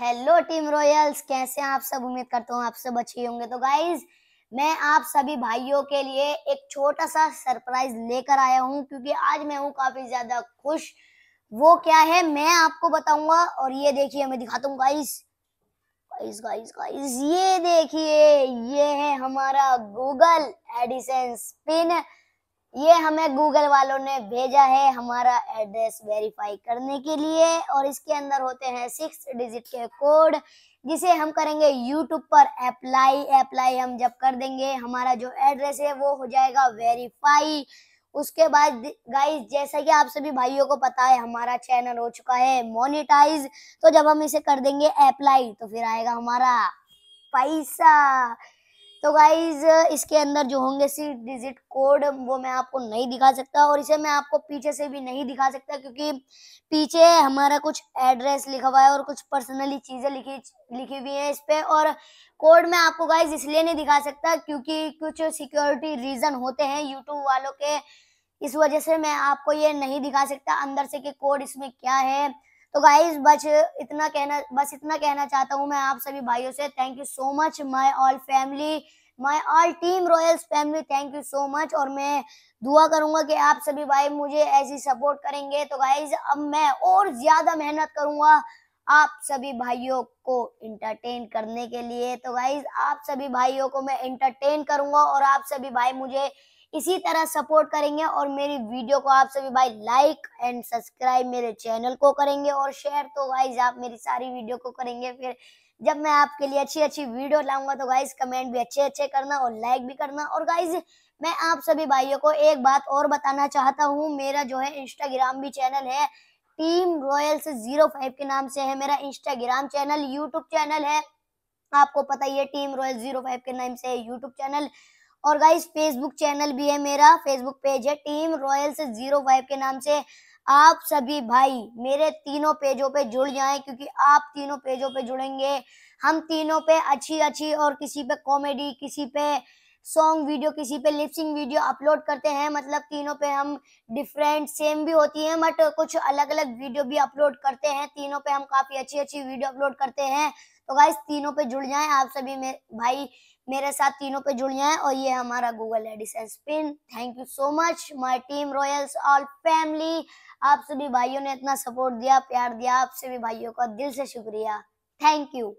hello team Royals कैसे हैं आप सब उम्मीद करता हूँ आप सब अच्छे होंगे तो गाइज मैं आप सभी भाइयों के लिए एक छोटा सा सरप्राइज लेकर आया हूँ क्योंकि आज मैं हूँ काफी ज्यादा खुश वो क्या है मैं आपको बताऊंगा और ये देखिए मैं दिखाता हूँ गाइज गाइस गाइस गाइस ये देखिए ये है हमारा गूगल एडिसन स्पिन ये हमें गूगल वालों ने भेजा है हमारा एड्रेस वेरीफाई करने के लिए और इसके अंदर होते हैं सिक्स डिजिट के कोड जिसे हम करेंगे यूट्यूब पर अप्लाई अप्लाई हम जब कर देंगे हमारा जो एड्रेस है वो हो जाएगा वेरीफाई उसके बाद गाइस जैसा कि आप सभी भाइयों को पता है हमारा चैनल हो चुका है मोनिटाइज तो जब हम इसे कर देंगे अप्लाई तो फिर आएगा हमारा पैसा तो गाइज इसके अंदर जो होंगे सी डिजिट कोड वो मैं आपको नहीं दिखा सकता और इसे मैं आपको पीछे से भी नहीं दिखा सकता क्योंकि पीछे हमारा कुछ एड्रेस लिखा हुआ है और कुछ पर्सनली चीज़ें लिखी लिखी हुई हैं इस पर और कोड मैं आपको गाइज इसलिए नहीं दिखा सकता क्योंकि कुछ सिक्योरिटी रीज़न होते हैं यूट्यूब वालों के इस वजह से मैं आपको ये नहीं दिखा सकता अंदर से कि कोड इसमें क्या है तो गाइज बस इतना कहना बस इतना कहना चाहता हूँ मैं आप सभी भाइयों से thank you so much my all family my all team Royals family thank you so much और मैं दुआ करूंगा कि आप सभी भाई मुझे ऐसी सपोर्ट करेंगे तो गाइज अब मैं और ज्यादा मेहनत करूंगा आप सभी भाइयों को इंटरटेन करने के लिए तो गाइज आप सभी भाइयों को मैं इंटरटेन करूंगा और आप सभी भाई मुझे इसी तरह सपोर्ट करेंगे और मेरी वीडियो को आप सभी भाई लाइक एंड सब्सक्राइब मेरे चैनल को करेंगे और शेयर तो गाइज आप मेरी सारी वीडियो को करेंगे फिर जब मैं आपके लिए अच्छी अच्छी वीडियो लाऊंगा तो गाइज कमेंट भी अच्छे अच्छे करना और लाइक भी करना और गाइज मैं आप सभी भाइयों को एक बात और बताना चाहता हूँ मेरा जो है इंस्टाग्राम भी चैनल है टीम रॉयल्स जीरो फाइव के नाम से है मेरा इंस्टाग्राम चैनल यूट्यूब चैनल है आपको पता ही है टीम रॉयल जीरो फाइव के नाम से है यूट्यूब चैनल और गाइस फेसबुक चैनल भी है मेरा फेसबुक पेज है टीम रॉयल से जीरो फाइव के नाम से आप सभी भाई मेरे तीनों पेजों पे जुड़ जाएं क्योंकि आप तीनों पेजों पे जुड़ेंगे हम तीनों पे अच्छी अच्छी और किसी पे कॉमेडी किसी पे सॉन्ग वीडियो किसी पे लिपसिंग वीडियो अपलोड करते हैं मतलब तीनों पे हम डिफरेंट सेम भी होती हैं बट कुछ अलग अलग वीडियो भी अपलोड करते हैं तीनों पे हम काफ़ी अच्छी अच्छी वीडियो अपलोड करते हैं तो गाइस तीनों पे जुड़ जाएं आप सभी मे, भाई मेरे साथ तीनों पे जुड़ जाएं और ये हमारा Google Edison spin thank you so much my team Royals all family आप सभी भाइयों ने इतना सपोर्ट दिया प्यार दिया आप सभी भाइयों का दिल से शुक्रिया थैंक यू